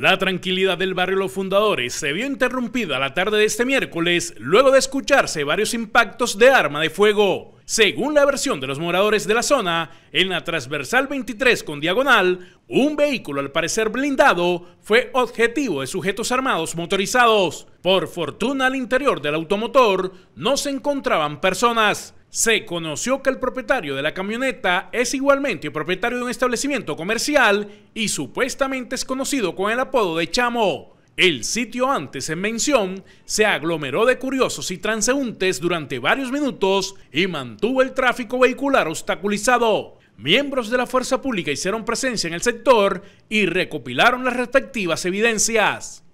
La tranquilidad del barrio Los Fundadores se vio interrumpida la tarde de este miércoles luego de escucharse varios impactos de arma de fuego. Según la versión de los moradores de la zona, en la transversal 23 con diagonal, un vehículo al parecer blindado fue objetivo de sujetos armados motorizados. Por fortuna al interior del automotor no se encontraban personas. Se conoció que el propietario de la camioneta es igualmente propietario de un establecimiento comercial y supuestamente es conocido con el apodo de Chamo. El sitio antes en mención se aglomeró de curiosos y transeúntes durante varios minutos y mantuvo el tráfico vehicular obstaculizado. Miembros de la fuerza pública hicieron presencia en el sector y recopilaron las respectivas evidencias.